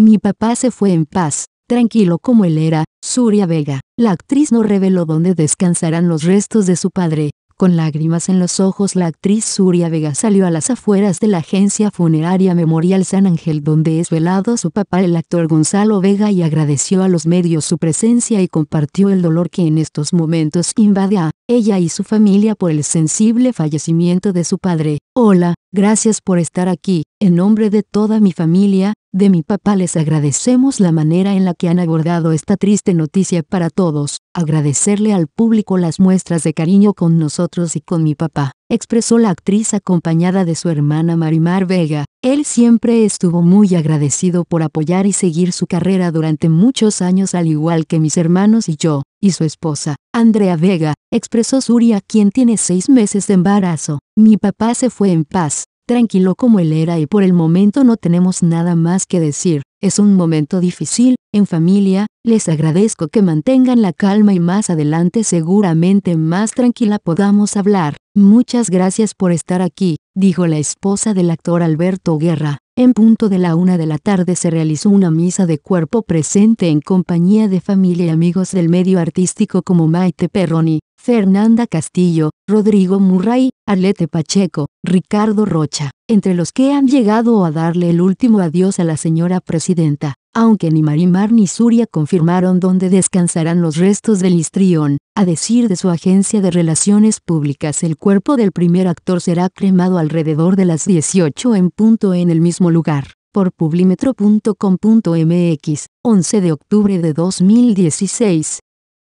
Mi papá se fue en paz, tranquilo como él era, Suria Vega. La actriz no reveló dónde descansarán los restos de su padre. Con lágrimas en los ojos la actriz Suria Vega salió a las afueras de la agencia funeraria Memorial San Ángel donde es velado su papá el actor Gonzalo Vega y agradeció a los medios su presencia y compartió el dolor que en estos momentos invade a ella y su familia por el sensible fallecimiento de su padre. Hola, gracias por estar aquí. En nombre de toda mi familia, de mi papá les agradecemos la manera en la que han abordado esta triste noticia para todos. Agradecerle al público las muestras de cariño con nosotros y con mi papá, expresó la actriz acompañada de su hermana Marimar Vega. Él siempre estuvo muy agradecido por apoyar y seguir su carrera durante muchos años al igual que mis hermanos y yo, y su esposa, Andrea Vega, expresó Suria quien tiene seis meses de embarazo. Mi papá se fue en paz, tranquilo como él era y por el momento no tenemos nada más que decir. Es un momento difícil, en familia, les agradezco que mantengan la calma y más adelante seguramente más tranquila podamos hablar. Muchas gracias por estar aquí, dijo la esposa del actor Alberto Guerra. En punto de la una de la tarde se realizó una misa de cuerpo presente en compañía de familia y amigos del medio artístico como Maite Perroni, Fernanda Castillo, Rodrigo Murray, Alete Pacheco, Ricardo Rocha, entre los que han llegado a darle el último adiós a la señora presidenta aunque ni Marimar ni Suria confirmaron dónde descansarán los restos del histrión. A decir de su agencia de relaciones públicas, el cuerpo del primer actor será cremado alrededor de las 18 en punto en el mismo lugar por publimetro.com.mx, 11 de octubre de 2016.